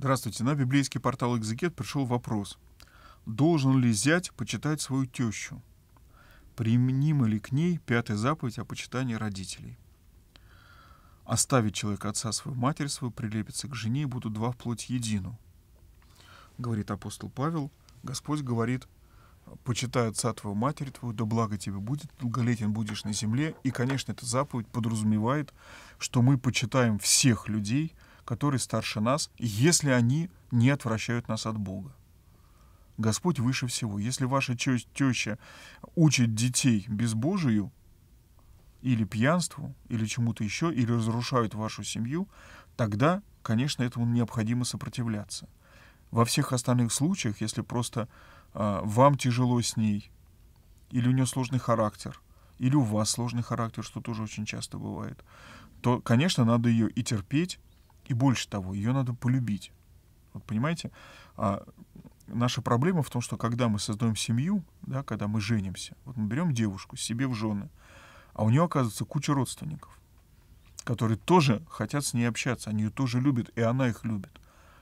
Здравствуйте. На библейский портал «Экзегет» пришел вопрос. Должен ли зять почитать свою тещу? Применима ли к ней пятая заповедь о почитании родителей? Оставить человека отца свою, матерь свою, прилепится к жене, и будут два вплоть едину. Говорит апостол Павел, Господь говорит, почитай отца твою, матери твою, да благо тебе будет, долголетен будешь на земле. И, конечно, эта заповедь подразумевает, что мы почитаем всех людей – которые старше нас, если они не отвращают нас от Бога. Господь выше всего. Если ваша теща учит детей безбожию, или пьянству, или чему-то еще, или разрушают вашу семью, тогда, конечно, этому необходимо сопротивляться. Во всех остальных случаях, если просто э, вам тяжело с ней, или у нее сложный характер, или у вас сложный характер, что тоже очень часто бывает, то, конечно, надо ее и терпеть, и больше того, ее надо полюбить. Вот понимаете, а, наша проблема в том, что когда мы создаем семью, да, когда мы женимся, вот мы берем девушку себе в жены, а у нее оказывается куча родственников, которые тоже хотят с ней общаться, они ее тоже любят, и она их любит.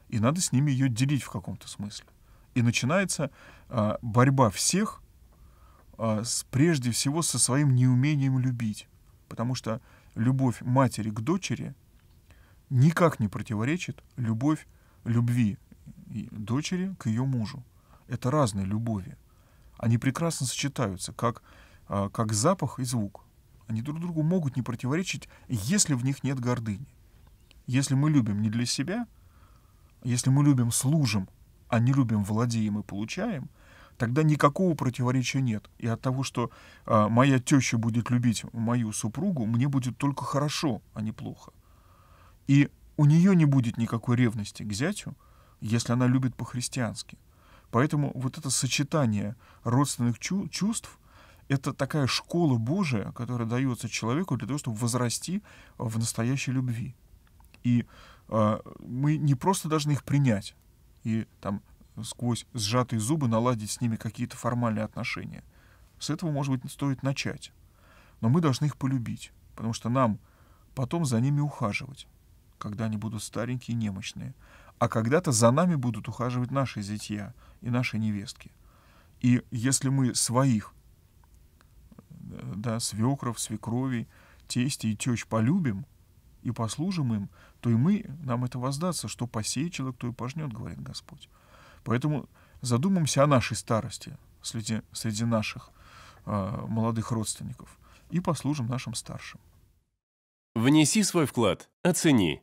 И надо с ними ее делить в каком-то смысле. И начинается а, борьба всех, а, с, прежде всего, со своим неумением любить. Потому что любовь матери к дочери — никак не противоречит любовь, любви дочери к ее мужу. Это разные любови. Они прекрасно сочетаются, как, а, как запах и звук. Они друг другу могут не противоречить, если в них нет гордыни. Если мы любим не для себя, если мы любим служим, а не любим владеем и получаем, тогда никакого противоречия нет. И от того, что а, моя теща будет любить мою супругу, мне будет только хорошо, а не плохо. И у нее не будет никакой ревности к зятю, если она любит по-христиански. Поэтому вот это сочетание родственных чу- чувств — это такая школа Божия, которая дается человеку для того, чтобы возрасти в настоящей любви. И э, мы не просто должны их принять и там сквозь сжатые зубы наладить с ними какие-то формальные отношения. С этого, может быть, стоит начать. Но мы должны их полюбить, потому что нам потом за ними ухаживать когда они будут старенькие и немощные. А когда-то за нами будут ухаживать наши зятья и наши невестки. И если мы своих, да, свекров, свекровей, тести и тещ полюбим и послужим им, то и мы, нам это воздастся, что посеет человек, то и пожнет, говорит Господь. Поэтому задумаемся о нашей старости среди, среди наших э, молодых родственников и послужим нашим старшим. Внеси свой вклад, оцени